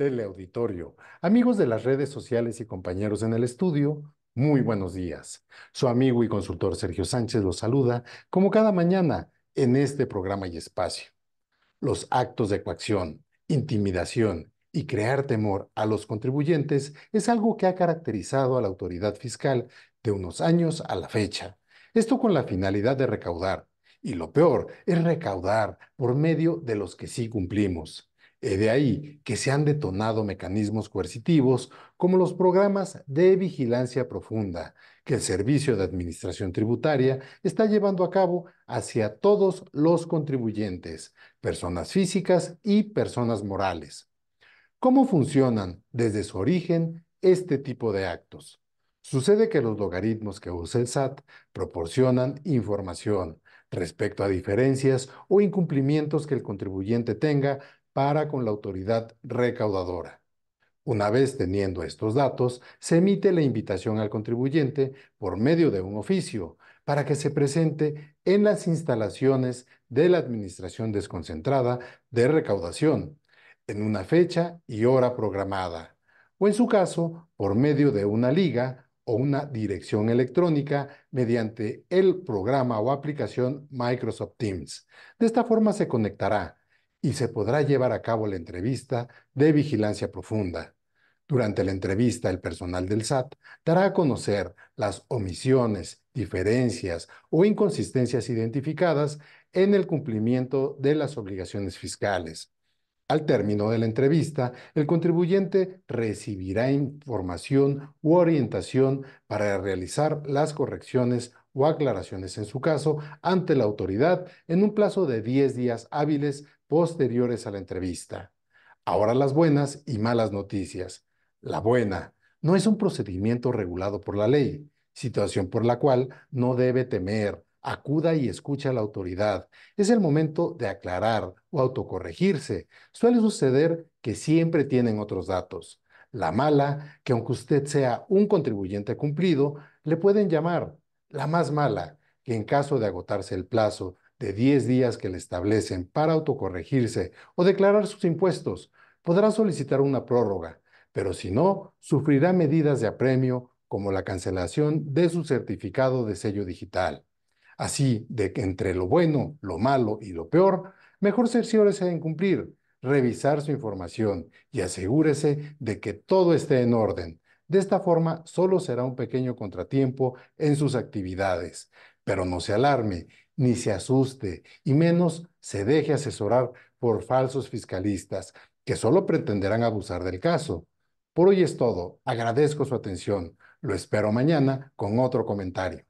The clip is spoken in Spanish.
Teleauditorio. Amigos de las redes sociales y compañeros en el estudio, muy buenos días. Su amigo y consultor Sergio Sánchez los saluda como cada mañana en este programa y espacio. Los actos de coacción, intimidación y crear temor a los contribuyentes es algo que ha caracterizado a la autoridad fiscal de unos años a la fecha. Esto con la finalidad de recaudar. Y lo peor es recaudar por medio de los que sí cumplimos. Eh, de ahí que se han detonado mecanismos coercitivos como los programas de vigilancia profunda que el Servicio de Administración Tributaria está llevando a cabo hacia todos los contribuyentes, personas físicas y personas morales. ¿Cómo funcionan desde su origen este tipo de actos? Sucede que los logaritmos que usa el SAT proporcionan información respecto a diferencias o incumplimientos que el contribuyente tenga para con la autoridad recaudadora. Una vez teniendo estos datos, se emite la invitación al contribuyente por medio de un oficio para que se presente en las instalaciones de la Administración Desconcentrada de Recaudación, en una fecha y hora programada, o en su caso, por medio de una liga o una dirección electrónica mediante el programa o aplicación Microsoft Teams. De esta forma se conectará y se podrá llevar a cabo la entrevista de vigilancia profunda. Durante la entrevista, el personal del SAT dará a conocer las omisiones, diferencias o inconsistencias identificadas en el cumplimiento de las obligaciones fiscales. Al término de la entrevista, el contribuyente recibirá información u orientación para realizar las correcciones o aclaraciones en su caso ante la autoridad en un plazo de 10 días hábiles posteriores a la entrevista. Ahora las buenas y malas noticias. La buena no es un procedimiento regulado por la ley, situación por la cual no debe temer, acuda y escucha a la autoridad. Es el momento de aclarar o autocorregirse. Suele suceder que siempre tienen otros datos. La mala, que aunque usted sea un contribuyente cumplido, le pueden llamar. La más mala, que en caso de agotarse el plazo de 10 días que le establecen para autocorregirse o declarar sus impuestos, podrá solicitar una prórroga, pero si no, sufrirá medidas de apremio como la cancelación de su certificado de sello digital. Así, de que entre lo bueno, lo malo y lo peor, mejor cerciórese en cumplir, revisar su información y asegúrese de que todo esté en orden. De esta forma, solo será un pequeño contratiempo en sus actividades. Pero no se alarme, ni se asuste, y menos se deje asesorar por falsos fiscalistas que solo pretenderán abusar del caso. Por hoy es todo. Agradezco su atención. Lo espero mañana con otro comentario.